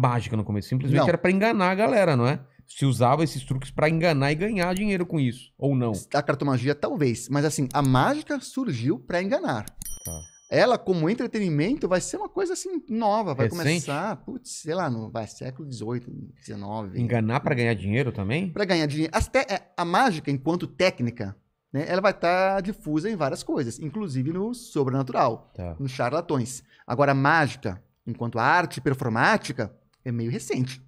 mágica no começo. Simplesmente não. era para enganar a galera, não é? Se usava esses truques para enganar e ganhar dinheiro com isso, ou não? A cartomagia talvez, mas assim, a mágica surgiu para enganar. Tá. Ela, como entretenimento, vai ser uma coisa assim nova, vai Recente? começar, putz, sei lá, no vai, século XVIII, XIX. Enganar para ganhar dinheiro também? Para ganhar dinheiro. É, a mágica, enquanto técnica, né, ela vai estar tá difusa em várias coisas, inclusive no sobrenatural, tá. nos charlatões. Agora, a mágica, enquanto arte performática, é meio recente.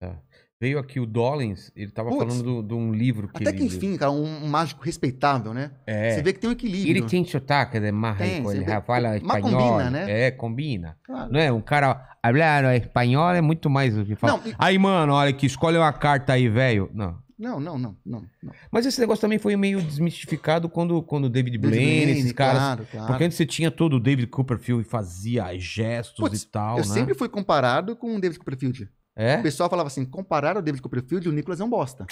Tá. Veio aqui o Dollins, ele tava Puts, falando de um livro que Até que enfim, cara, um, um mágico respeitável, né? É. Você vê que tem um equilíbrio. Ele tem sotaque de marraco, ele é vê... fala espanhol. combina, né? É, combina. Claro. Não é? Um cara, falar espanhol é muito mais do que falar. Não, e... Aí, mano, olha que escolhe uma carta aí, velho. Não. Não, não, não, não, não. Mas esse negócio também foi meio desmistificado quando quando David Blaine, esses caras, claro, claro. porque antes você tinha todo o David Copperfield e fazia gestos Puts, e tal, Eu né? sempre fui comparado com o David Copperfield. É? O pessoal falava assim, comparado ao David Copperfield, o Nicolas é um bosta.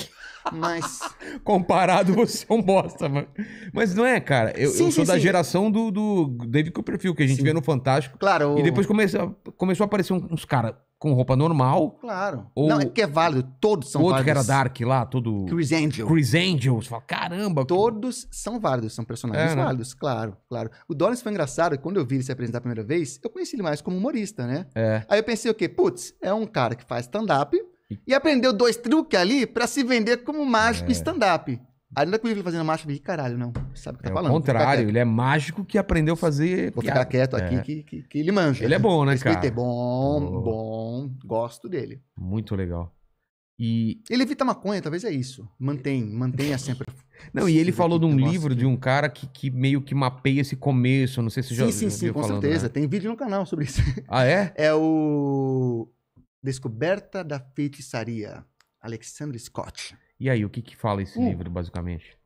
Mas... comparado, você é um bosta, mano. Mas não é, cara. Eu, sim, eu sou sim, da sim. geração do, do David Copperfield, que a gente vê no Fantástico. Claro. E depois comece, começou a aparecer uns caras com roupa normal. Claro. Ou não, é que é válido, todos são outro válidos. Outro que era Dark lá, todo. Chris Angel. Chris Angel. Você fala, caramba. Todos são válidos, são personagens é, né? válidos, né? claro, claro. O Doris foi engraçado, quando eu vi ele se apresentar a primeira vez, eu conheci ele mais como humorista, né? É. Aí eu pensei o quê? Putz, é um cara que faz stand-up e... e aprendeu dois truques ali para se vender como mágico é. stand-up ainda não é comigo ele fazendo mágica de caralho, não. Sabe o que tá é falando. Ao contrário, ele é mágico que aprendeu a fazer. Vou piada. ficar quieto aqui é. que, que, que, ele manja. Ele é bom, né, é cara? é bom, oh. bom. Gosto dele. Muito legal. E... Ele evita maconha, talvez é isso. Mantém, mantenha sempre. Não, e ele falou de um livro de um cara que, que meio que mapeia esse começo. Não sei se sim, já Sim, sim, sim, com falando, certeza. Né? Tem vídeo no canal sobre isso. Ah, é? É o Descoberta da Feitiçaria, Alexandre Scott. E aí, o que, que fala esse hum. livro, basicamente?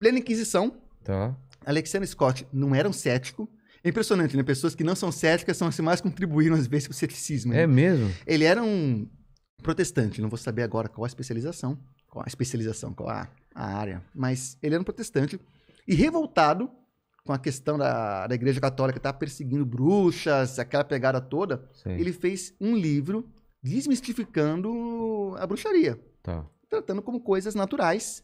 Plena Inquisição. Tá. Alexander Scott não era um cético. É impressionante, né? Pessoas que não são céticas são as que mais contribuíram às vezes para o ceticismo. Né? É mesmo? Ele era um protestante, não vou saber agora qual a especialização, qual a especialização, qual a, a área, mas ele era um protestante e revoltado com a questão da, da igreja católica estar tá perseguindo bruxas, aquela pegada toda, Sim. ele fez um livro desmistificando a bruxaria. Tá tratando como coisas naturais.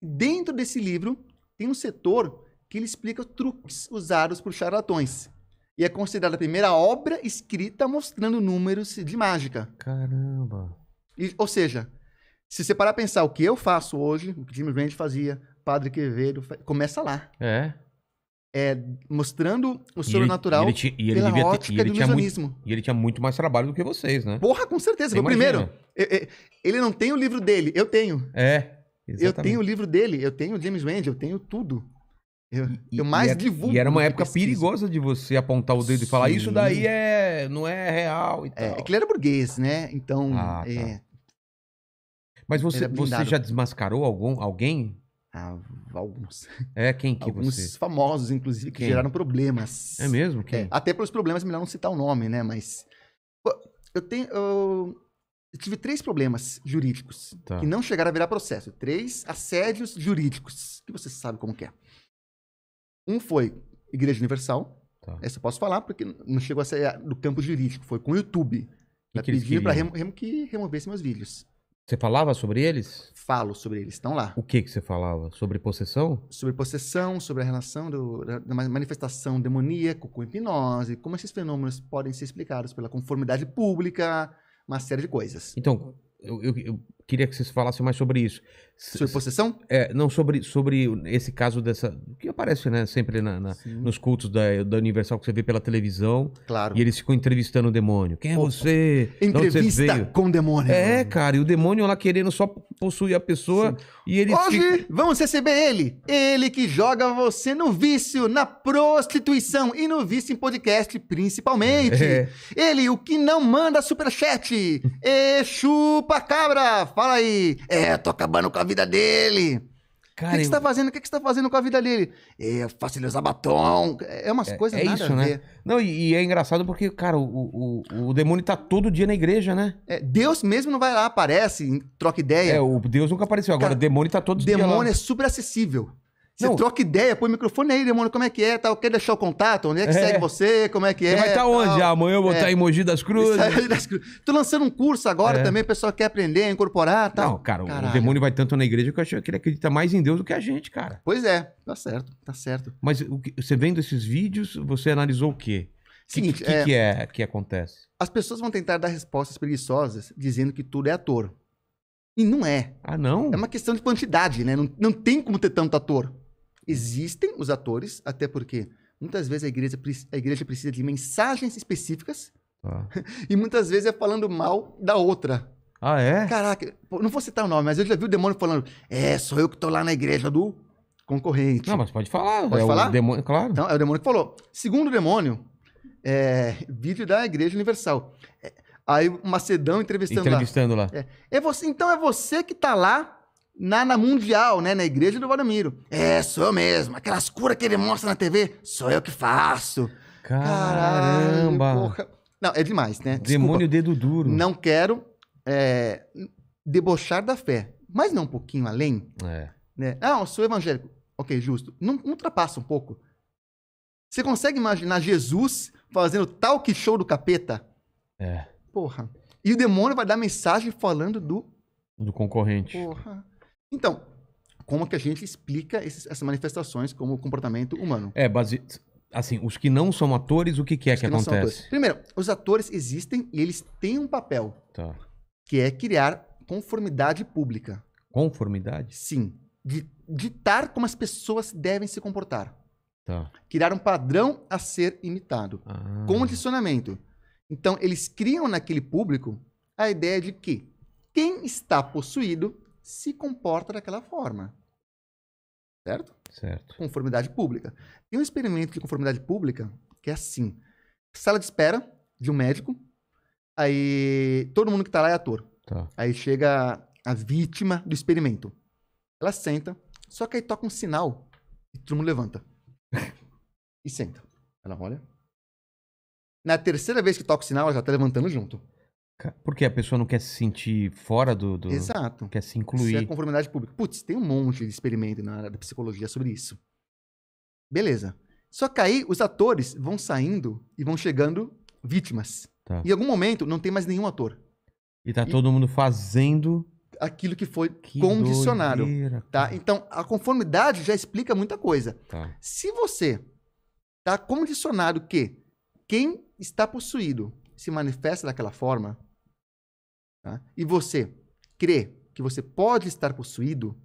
Dentro desse livro, tem um setor que ele explica truques usados por charlatões. E é considerada a primeira obra escrita mostrando números de mágica. Caramba! E, ou seja, se você parar a pensar o que eu faço hoje, o que Jimmy Grant fazia, Padre Quevedo, começa lá. É é, mostrando o sobrenatural ele, ele, ele, pela devia ter, ótica do ilusionismo. e ele tinha muito mais trabalho do que vocês, né? Porra, com certeza. foi o primeiro, ele não tem o livro dele, eu tenho. É, exatamente. Eu tenho o livro dele, eu tenho o James Rand, eu tenho tudo. Eu, e, eu mais e era, divulgo. E era uma época pesquisa. perigosa de você apontar o dedo Sim. e falar isso daí é, não é real e é, tal. É, é que ele era burguês, né? Então... Ah, tá. é, Mas você, você já desmascarou algum, alguém ah, alguns. É, quem que alguns você... famosos, inclusive, que quem? geraram problemas. É mesmo? Quem? É, até pelos problemas, é melhor não citar o nome, né? Mas eu tenho... Eu, eu tive três problemas jurídicos tá. que não chegaram a virar processo. Três assédios jurídicos, que você sabe como é. Um foi Igreja Universal. Tá. Essa eu posso falar, porque não chegou a ser do campo jurídico. Foi com o YouTube. Que que para remo, remo que removesse meus vídeos. Você falava sobre eles? Falo sobre eles, estão lá. O que, que você falava? Sobre possessão? Sobre possessão, sobre a relação do, da manifestação demoníaca com hipnose, como esses fenômenos podem ser explicados pela conformidade pública, uma série de coisas. Então, eu, eu, eu queria que vocês falassem mais sobre isso. Sobre possessão? É, não, sobre, sobre esse caso dessa. que aparece, né, sempre na, na nos cultos da, da Universal que você vê pela televisão. Claro. E eles ficam entrevistando o demônio. Quem é Opa. você? Entrevista você com o demônio. É, cara, e o demônio lá querendo só possuir a pessoa. Sim. E ele. Hoje fica... vamos receber ele! Ele que joga você no vício, na prostituição e no vício em podcast, principalmente. É. Ele, o que não manda superchat. e chupa cabra! Fala aí. É, tô acabando com a vida dele. o que, que você tá fazendo? O que, que você tá fazendo com a vida dele? É, facilizar usar batom. É umas é, coisas é nada isso, né? Não, e, e, é engraçado porque, cara, o, o, o demônio tá todo dia na igreja, né? É, Deus mesmo não vai lá, aparece, troca ideia. É, o Deus nunca apareceu. Agora, cara, o demônio tá todo dia. Demônio é super acessível. Você não. troca ideia, põe o microfone aí, demônio, como é que é, tal, quer deixar o contato, onde é que é. segue você, como é que você é. Vai estar tá onde? Ah, amanhã eu vou estar é. Tá em Mogi das Cruzes. Das Cruzes. Tô lançando um curso agora é. também, o pessoal quer aprender, incorporar, tal. Não, cara, Caralho. o demônio vai tanto na igreja que eu acho que ele acredita mais em Deus do que a gente, cara. Pois é, tá certo, tá certo. Mas que, você vendo esses vídeos, você analisou o quê? o que, é, que é que acontece? As pessoas vão tentar dar respostas preguiçosas dizendo que tudo é ator. E não é. Ah, não? É uma questão de quantidade, né? Não, não tem como ter tanto ator. Existem os atores, até porque muitas vezes a igreja, a igreja precisa de mensagens específicas ah. e muitas vezes é falando mal da outra. Ah, é? Caraca, não vou citar o nome, mas eu já vi o demônio falando: É, sou eu que tô lá na igreja do concorrente. Não, mas pode falar. Pode é falar? O demônio, claro. Então, é o demônio que falou. Segundo o demônio, é, vídeo da Igreja Universal. É, aí o Macedão entrevistando, entrevistando lá. lá. É, é você, então é você que tá lá na, na Mundial, né? Na igreja do Valdemiro. É, sou eu mesmo. Aquelas curas que ele mostra na TV, sou eu que faço. Caramba! Caralho, porra. Não, é demais, né? Desculpa. Demônio dedo duro. Não quero é, debochar da fé, mas não um pouquinho além. É. Né? Ah, eu sou evangélico. Ok, justo. Não, não ultrapassa um pouco. Você consegue imaginar Jesus fazendo tal que show do capeta? É. Porra. E o demônio vai dar mensagem falando do. Do concorrente. Porra. Então, como que a gente explica esses, essas manifestações como comportamento humano? É, base... assim, os que não são atores, o que, que é os que, que acontece? Primeiro, os atores existem e eles têm um papel, tá. que é criar conformidade pública. Conformidade? Sim. de ditar como as pessoas devem se comportar. Tá. Criar um padrão a ser imitado. Ah. Condicionamento. Então, eles criam naquele público a ideia de que quem está possuído se comporta daquela forma. Certo? Certo. Conformidade pública. Tem um experimento de conformidade pública que é assim: sala de espera de um médico, aí todo mundo que tá lá é ator. Tá. Aí chega a vítima do experimento. Ela senta, só que aí toca um sinal e todo mundo levanta. e senta. Ela olha. Na terceira vez que toca o sinal, ela já tá levantando junto. Porque a pessoa não quer se sentir fora do. do Exato. Quer se incluir. Isso é conformidade pública. Putz, tem um monte de experimento na área da psicologia sobre isso. Beleza. Só que aí os atores vão saindo e vão chegando vítimas. Tá. Em algum momento não tem mais nenhum ator. E tá e... todo mundo fazendo aquilo que foi que condicionado, doideira, tá? Então a conformidade já explica muita coisa. Tá. Se você tá condicionado que quem está possuído se manifesta daquela forma, tá? e você crê que você pode estar possuído,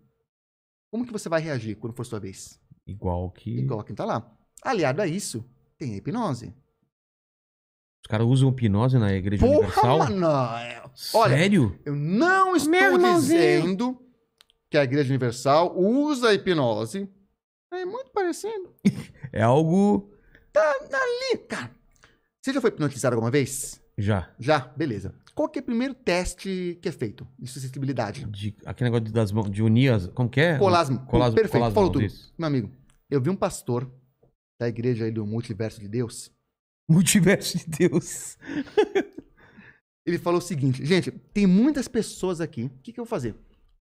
como que você vai reagir quando for sua vez? Igual que. Igual quem tá lá. Aliado a isso, tem a hipnose. Os caras usam hipnose na Igreja Porra, Universal? Mano, olha, Sério? Eu não estou dizendo que a Igreja Universal usa a hipnose. É muito parecido. é algo. Tá ali, cara. Você já foi hipnotizado alguma vez? Já. Já? Beleza. Qual que é o primeiro teste que é feito de suscetibilidade? De, aquele negócio das de unir as. Como que é? Colasmo. Colasmo. Perfeito, colasmo, falou tudo. Isso. Meu amigo, eu vi um pastor da igreja aí do Multiverso de Deus. Multiverso de Deus. Ele falou o seguinte, gente, tem muitas pessoas aqui. O que, que eu vou fazer?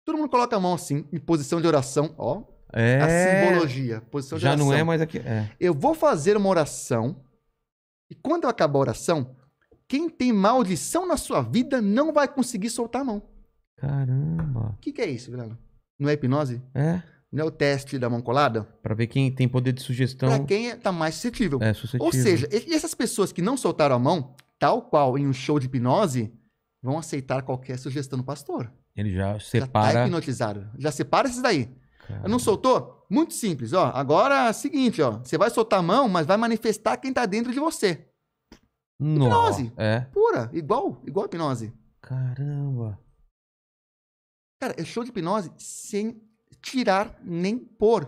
Todo mundo coloca a mão assim, em posição de oração, ó. É. A simbologia, posição de Já oração. Já não é mais aqui. É. Eu vou fazer uma oração. E quando eu acabar a oração, quem tem maldição na sua vida não vai conseguir soltar a mão. Caramba. O que, que é isso, Vilano? Não é hipnose? É. Não é o teste da mão colada? Pra ver quem tem poder de sugestão. Pra quem é, tá mais suscetível. É, suscetível. Ou seja, essas pessoas que não soltaram a mão, tal qual em um show de hipnose, vão aceitar qualquer sugestão do pastor. Ele já separa. Já tá hipnotizado. Já separa esses daí. Caramba. Não soltou? Muito simples, ó. Agora é o seguinte, ó. Você vai soltar a mão, mas vai manifestar quem tá dentro de você. Hipnose. É. Pura, igual, igual a hipnose. Caramba. Cara, é show de hipnose sem tirar nem pôr.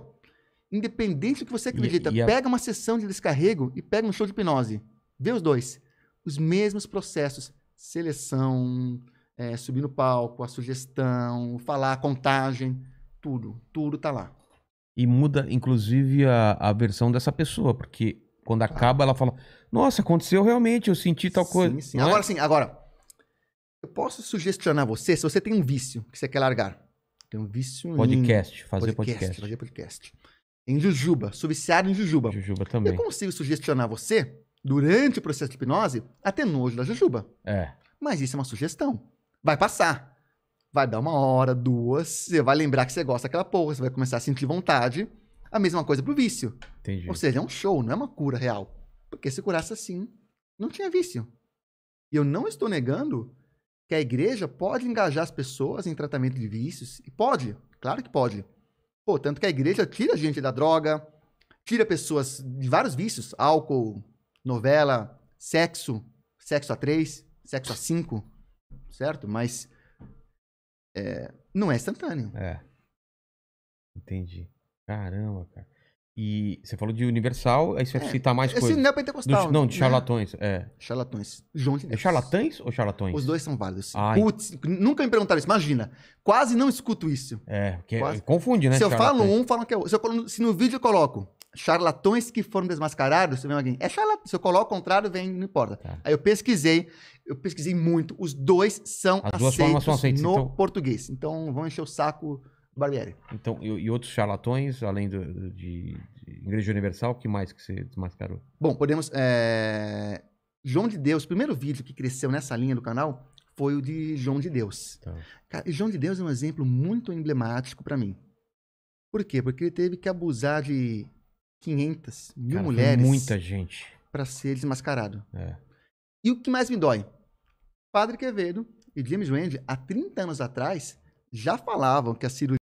Independente do que você acredita. E, e a... Pega uma sessão de descarrego e pega um show de hipnose. Vê os dois. Os mesmos processos. Seleção, é, subir no palco, a sugestão, falar, contagem. Tudo. Tudo tá lá. E muda, inclusive, a, a versão dessa pessoa, porque quando tá. acaba, ah. ela fala: Nossa, aconteceu realmente, eu senti tal sim, coisa. Sim. É? agora é? sim, agora. Eu posso sugestionar você se você tem um vício que você quer largar. Tem um vício podcast, em. Fazer podcast, podcast. Fazer podcast. Em Jujuba, sou em Jujuba. Jujuba também. Eu consigo sugestionar você, durante o processo de hipnose, a ter nojo da Jujuba. É. Mas isso é uma sugestão. Vai passar. Vai dar uma hora, duas, você vai lembrar que você gosta daquela porra, você vai começar a sentir vontade. A mesma coisa pro vício. Entendi. Ou seja, é um show, não é uma cura real. Porque se curasse assim, não tinha vício. E eu não estou negando que a igreja pode engajar as pessoas em tratamento de vícios. E pode, claro que pode. Pô, tanto que a igreja tira a gente da droga, tira pessoas de vários vícios, álcool, novela, sexo, sexo a três, sexo a cinco, certo? Mas é, não é instantâneo. É. Entendi. Caramba, cara. E você falou de Universal, aí você vai é, citar mais coisas. Esse não é pentecostal. não, de né? charlatões. Né? É. Charlatões. João de Deus. É charlatães ou charlatões? Os dois são válidos. Ai. Putz, nunca me perguntaram isso. Imagina. Quase não escuto isso. É, porque quase. confunde, né? Se eu falo um, falam que é o se, eu, se no vídeo eu coloco charlatões que foram desmascarados, você vê alguém. É charlatão. Se eu coloco o contrário, vem, não importa. Tá. Aí eu pesquisei, eu pesquisei muito. Os dois são As aceitos, duas formas são no então... português. Então vão encher o saco Barbieri. Então, e, e outros charlatões, além do, de, de Igreja Universal, que mais que você desmascarou? Bom, podemos. É... João de Deus, o primeiro vídeo que cresceu nessa linha do canal foi o de João de Deus. Tá. Cara, João de Deus é um exemplo muito emblemático para mim. Por quê? Porque ele teve que abusar de 500 mil Cara, mulheres. Muita gente. Para ser desmascarado. É. E o que mais me dói? Padre Quevedo e James Wendy, há 30 anos atrás, já falavam que a cirurgia.